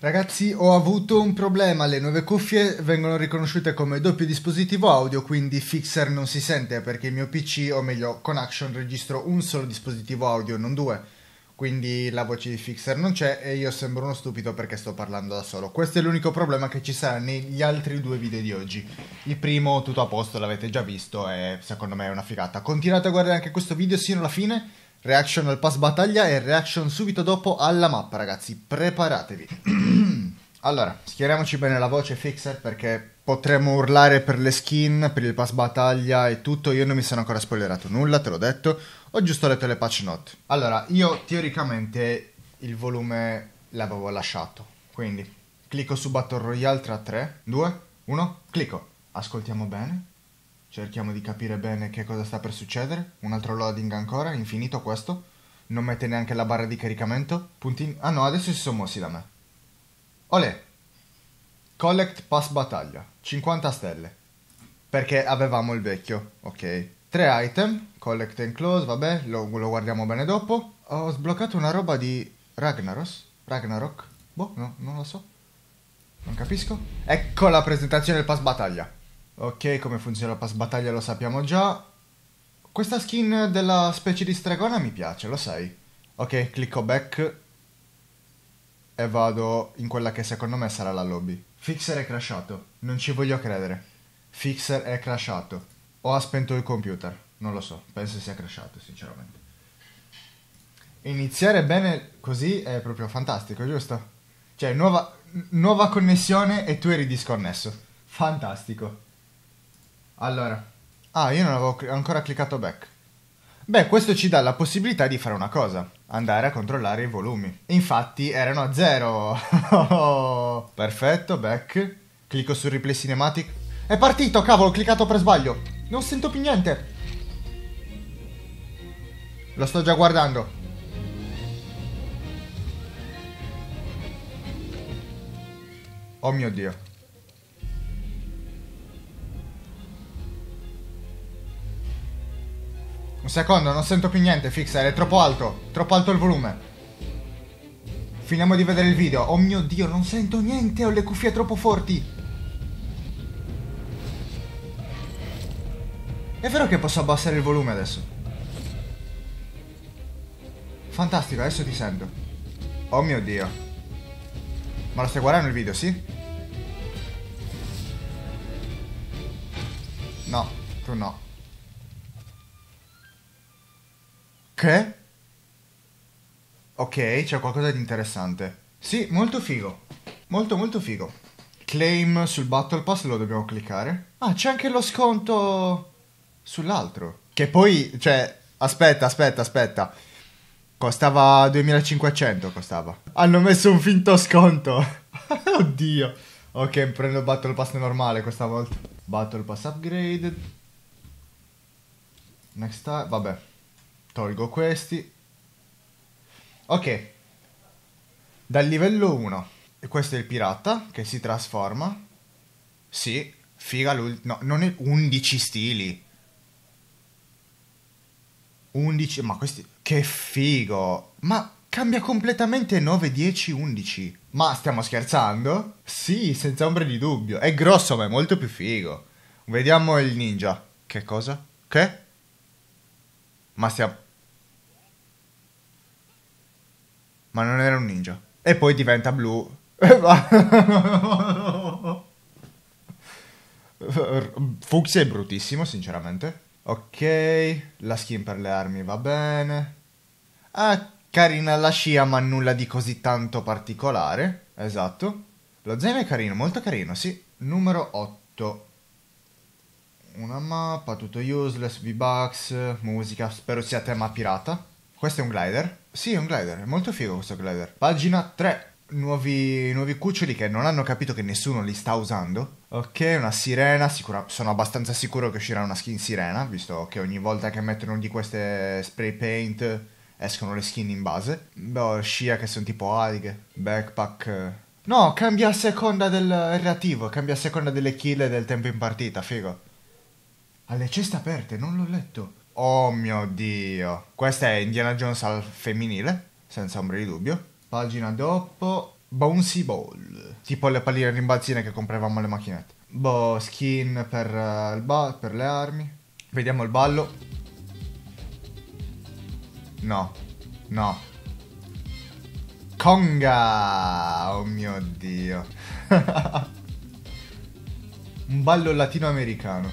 Ragazzi, ho avuto un problema, le nuove cuffie vengono riconosciute come doppio dispositivo audio, quindi Fixer non si sente perché il mio PC, o meglio con Action, registro un solo dispositivo audio, non due. Quindi la voce di Fixer non c'è e io sembro uno stupido perché sto parlando da solo. Questo è l'unico problema che ci sarà negli altri due video di oggi. Il primo, tutto a posto, l'avete già visto e secondo me è una figata. Continuate a guardare anche questo video sino alla fine reaction al pass battaglia e reaction subito dopo alla mappa, ragazzi. Preparatevi. allora, schieriamoci bene la voce, Fixer, perché potremmo urlare per le skin, per il pass battaglia e tutto. Io non mi sono ancora spoilerato nulla, te l'ho detto. Ho giusto letto le patch note. Allora, io teoricamente il volume l'avevo lasciato. Quindi, clicco su Battle Royale tra 3, 2, 1, clicco. Ascoltiamo bene. Cerchiamo di capire bene che cosa sta per succedere. Un altro loading ancora, infinito questo. Non mette neanche la barra di caricamento. Puntini... Ah no, adesso si sono mossi da me. Olè. Collect Pass Battaglia. 50 stelle. Perché avevamo il vecchio. Ok. Tre item. Collect and Close, vabbè, lo, lo guardiamo bene dopo. Ho sbloccato una roba di Ragnaros. Ragnarok. Boh, no, non lo so. Non capisco. Ecco la presentazione del pass battaglia. Ok, come funziona la pass battaglia lo sappiamo già. Questa skin della specie di stregona mi piace, lo sai. Ok, clicco back e vado in quella che secondo me sarà la lobby. Fixer è crashato, non ci voglio credere. Fixer è crashato. O ha spento il computer, non lo so, penso sia crashato sinceramente. Iniziare bene così è proprio fantastico, giusto? Cioè, nuova, nuova connessione e tu eri disconnesso. Fantastico. Allora. Ah, io non avevo cl- ancora cliccato back. Beh, questo ci dà la possibilità di fare una cosa, andare a controllare i volumi. Infatti erano a zero. Perfetto, back. Clicco su replay cinematic. È partito, cavolo, ho cliccato per sbaglio. Non sento più niente. Lo sto già guardando. Oh mio dio. Un secondo, non sento più niente, Fixer, è troppo alto. Troppo alto il volume. Finiamo di vedere il video. Oh mio Dio, non sento niente, ho le cuffie troppo forti. È vero che posso abbassare il volume adesso. Fantastico, adesso ti sento. Oh mio Dio. Ma lo stai guardando il video, sì? No, tu no. Che? Ok, c'è qualcosa di interessante. Sì, molto figo. Molto molto figo. Claim sul Battle Pass lo dobbiamo cliccare. Ah, c'è anche lo sconto sull'altro. Che poi, cioè, aspetta, aspetta, aspetta. Costava 2500, costava. Hanno messo un finto sconto. Oddio. Ok, prendo il Battle Pass normale questa volta. Battle Pass upgrade. Next time, vabbè tolgo questi. Ok, dal livello 1, questo è il pirata che si trasforma. Sì, figa l'ultimo, no, non è 11 stili. 11, ma questi, che figo, ma cambia completamente 9, 10, 11. Ma stiamo scherzando? Sì, senza ombra di dubbio, è grosso ma è molto più figo. Vediamo il ninja. Che cosa? Che? Ma stiamo... ma non era un ninja. E poi diventa blu. Fuxia è bruttissimo, sinceramente. Ok, la skin per le armi va bene. Ah, carina la scia, ma nulla di così tanto particolare. Esatto. Lo zaino è carino, molto carino, sì. Numero 8. Una mappa, tutto useless, V-Bucks, musica, spero sia tema pirata. Questo è un glider? Sì, è un glider, è molto figo questo glider. Pagina 3. Nuovi, nuovi cuccioli che non hanno capito che nessuno li sta usando. Ok, una sirena, sicura, sono abbastanza sicuro che uscirà una skin sirena, visto che ogni volta che mettono di queste spray paint escono le skin in base. Beh, scia che sono tipo alghe, backpack... No, cambia a seconda del relativo, cambia a seconda delle kill e del tempo in partita, figo. Alle ceste aperte, non l'ho letto. Oh mio dio. Questa è Indiana Jones al femminile, senza ombra di dubbio. Pagina dopo, Bouncy Ball. Tipo le palline rimbalzine che compravamo alle macchinette. Boh, skin per, uh, ba- per le armi. Vediamo il ballo. No, no. Conga! Oh mio dio. Un ballo latinoamericano.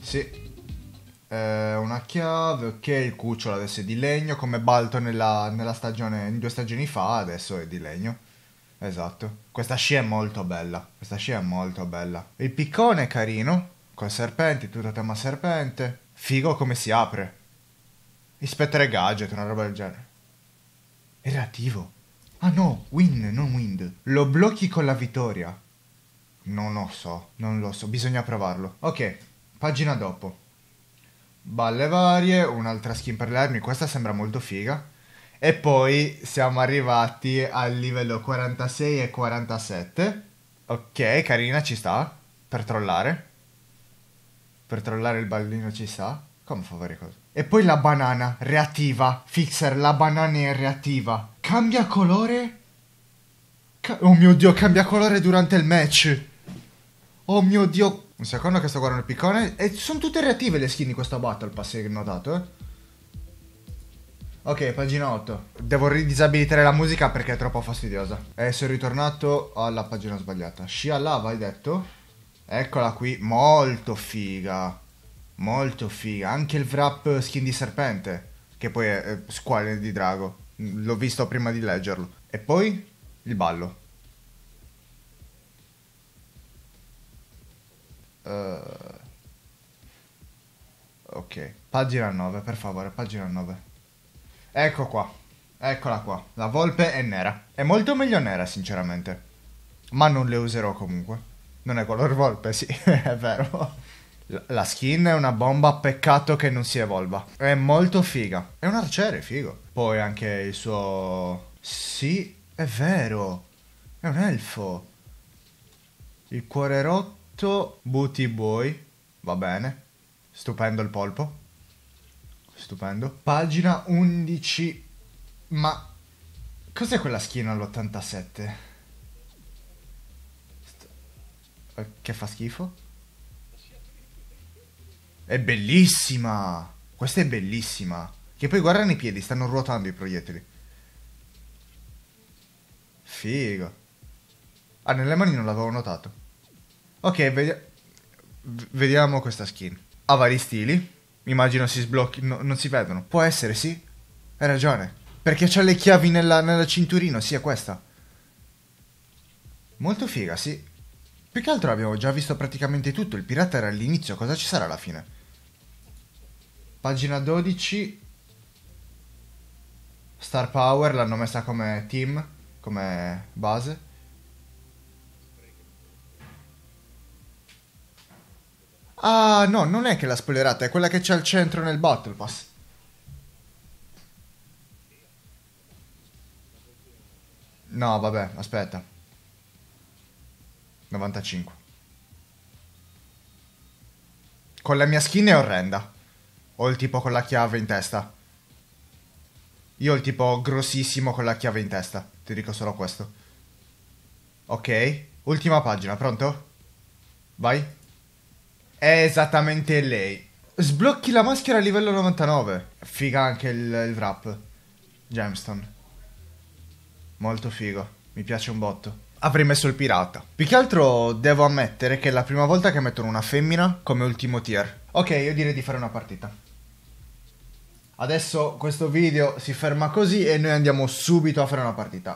Sì eh, una chiave, ok, il cucciolo adesso è di legno, come Balto nella, nella stagione, in due stagioni fa, adesso è di legno. Esatto. Questa scia è molto bella. Questa scia è molto bella. Il piccone è carino, col serpente, tutto tema serpente. Figo come si apre. Ispettore gadget, una roba del genere. È attivo. Ah no, win, non wind. Lo blocchi con la vittoria. Non lo so, non lo so, bisogna provarlo. Ok, pagina dopo balle varie, un'altra skin per le armi, questa sembra molto figa. E poi siamo arrivati al livello 46 e 47. Ok, carina, ci sta. Per trollare. Per trollare il ballino ci sta. Come fa varie cose? E poi la banana, reattiva. Fixer, la banana è reattiva. Cambia colore? Ca oh mio Dio, cambia colore durante il match. Oh mio Dio, un secondo che sto guardando il piccone. E sono tutte reattive le skin di questo battle pass, che notato, eh. Ok, pagina 8. Devo ridisabilitare la musica perché è troppo fastidiosa. E eh, sono ritornato alla pagina sbagliata. Shia lava, hai detto? Eccola qui, molto figa. Molto figa. Anche il wrap skin di serpente, che poi è, è eh, squale di drago. L'ho visto prima di leggerlo. E poi il ballo. Uh, ok, pagina 9, per favore, pagina 9. Ecco qua, eccola qua. La volpe è nera. È molto meglio nera, sinceramente. Ma non le userò comunque. Non è color volpe, sì, è vero. La skin è una bomba, peccato che non si evolva. È molto figa. È un arciere, figo. Poi anche il suo... Sì, è vero. È un elfo. Il cuore rotto Otto Booty Boy, va bene, stupendo il polpo, stupendo. Pagina 11, ma cos'è quella schiena all'87? Eh, che fa schifo? È bellissima! Questa è bellissima! Che poi guardano i piedi, stanno ruotando i proiettili. Figo. Ah, nelle mani non l'avevo notato. Ok, vedi- vediamo questa skin. Ha vari stili. Immagino si sblocchi, no, non si vedono. Può essere, sì. Hai ragione. Perché c'ha le chiavi nella, nella cinturino, sì, è questa. Molto figa, sì. Più che altro abbiamo già visto praticamente tutto. Il pirata era all'inizio, cosa ci sarà alla fine? Pagina 12. Star Power l'hanno messa come team, come base. Ah, no, non è che l'ha spoilerata, è quella che c'è al centro nel Battle Pass. No, vabbè, aspetta. 95. Con la mia skin è orrenda. Ho il tipo con la chiave in testa. Io ho il tipo grossissimo con la chiave in testa. Ti dico solo questo. Ok. Ultima pagina, pronto? Vai. È esattamente lei. Sblocchi la maschera a livello 99. Figa anche il, il wrap. Gemstone. Molto figo. Mi piace un botto. Avrei messo il pirata. Più che altro devo ammettere che è la prima volta che mettono una femmina come ultimo tier. Ok, io direi di fare una partita. Adesso questo video si ferma così e noi andiamo subito a fare una partita.